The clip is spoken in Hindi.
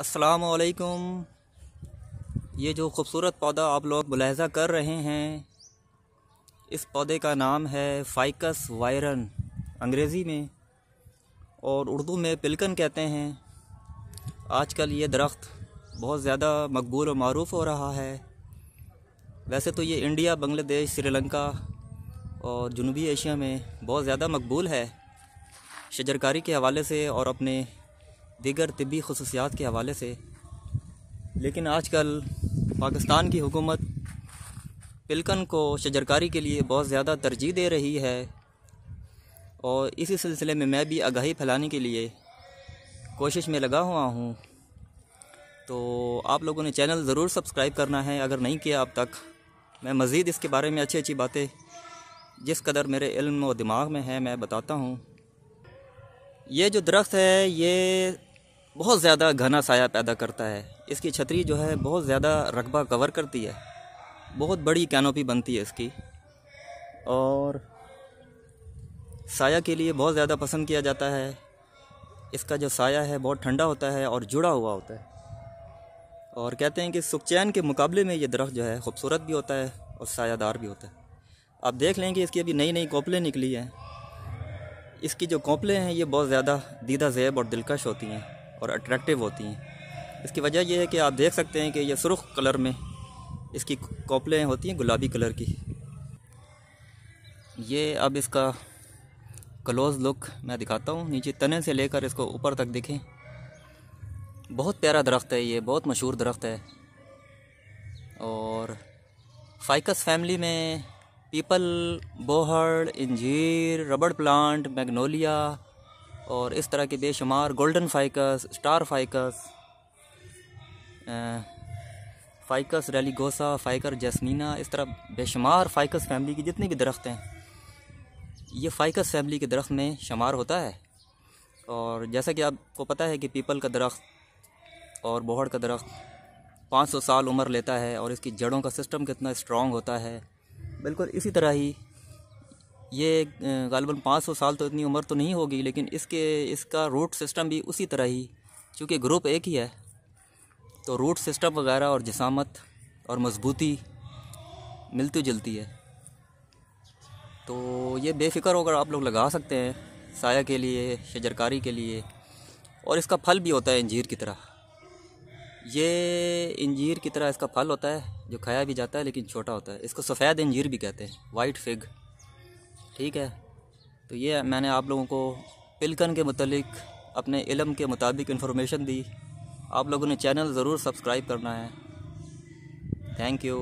असलकुम ये जो ख़ूबसूरत पौधा आप लोग मुलाहजा कर रहे हैं इस पौधे का नाम है फाइकस वायरन अंग्रेज़ी में और उर्दू में पिलकन कहते हैं आजकल ये दरख्त बहुत ज़्यादा मकबूल और मरूफ हो रहा है वैसे तो ये इंडिया बांग्लादेश श्रीलंका और जनूबी एशिया में बहुत ज़्यादा मकबूल है शजरकारी के हवाले से और अपने दीगर तबी खसूसियात के हवाले से लेकिन आज कल पाकिस्तान की हुकूमत पिलकन को शजरकारी के लिए बहुत ज़्यादा तरजीह दे रही है और इसी सिलसिले में मैं भी आगाही फैलाने के लिए कोशिश में लगा हुआ हूँ तो आप लोगों ने चैनल ज़रूर सब्सक्राइब करना है अगर नहीं किया अब तक मैं मज़ीद इसके बारे में अच्छी अच्छी बातें जिस कदर मेरे इल्म और दिमाग में है मैं बताता हूँ ये जो दरख्त है ये बहुत ज़्यादा घना साया पैदा करता है इसकी छतरी जो है बहुत ज़्यादा रकबा कवर करती है बहुत बड़ी कैनोपी बनती है इसकी और साया के लिए बहुत ज़्यादा पसंद किया जाता है इसका जो साया है बहुत ठंडा होता है और जुड़ा हुआ होता है और कहते हैं कि सुखचैन के मुकाबले में ये दरख्त जो है खूबसूरत भी होता है और सायादार भी होता है आप देख लें कि इसकी अभी नई नई कॉपलें निकली हैं इसकी जो कॉपलें हैं ये बहुत ज़्यादा दीदा जैब और दिलकश होती हैं और अट्रैक्टिव होती हैं इसकी वजह यह है कि आप देख सकते हैं कि यह सुरख कलर में इसकी कॉपलें होती हैं गुलाबी कलर की ये अब इसका क्लोज़ लुक मैं दिखाता हूँ नीचे तने से लेकर इसको ऊपर तक दिखें बहुत प्यारा दरख्त है ये बहुत मशहूर दरख्त है और फाइकस फैमिली में पीपल बोहड़ इंजीर रबड़ प्लांट मैग्नोलिया और इस तरह के बेशुमार golden ficus star ficus ficus रैलीगोसा फाइकर जैसमीना इस तरह बेशुमार फाइकस फैमिली के जितने भी दरख्त हैं ये फाइकस फैमिली के दरख्त में शुमार होता है और जैसा कि आपको पता है कि पीपल का दरख्त और बोहड़ का दरख्त 500 साल उम्र लेता है और इसकी जड़ों का सिस्टम कितना स्ट्रॉन्ग होता है बिल्कुल इसी तरह ही ये गालबन 500 साल तो इतनी उम्र तो नहीं होगी लेकिन इसके इसका रूट सिस्टम भी उसी तरह ही चूँकि ग्रुप एक ही है तो रूट सिस्टम वगैरह और जसामत और मजबूती मिलती जुलती है तो ये बेफिक्र होकर आप लोग लगा सकते हैं साया के लिए शजरकारी के लिए और इसका फल भी होता है इंजीर की तरह ये इंजीर की तरह इसका फल होता है जो खाया भी जाता है लेकिन छोटा होता है इसको सफ़ेद इंजीर भी कहते हैं वाइट फिग ठीक है तो ये मैंने आप लोगों को पिलकन के मतलब अपने इलम के मुताबिक इन्फॉर्मेशन दी आप लोगों ने चैनल ज़रूर सब्सक्राइब करना है थैंक यू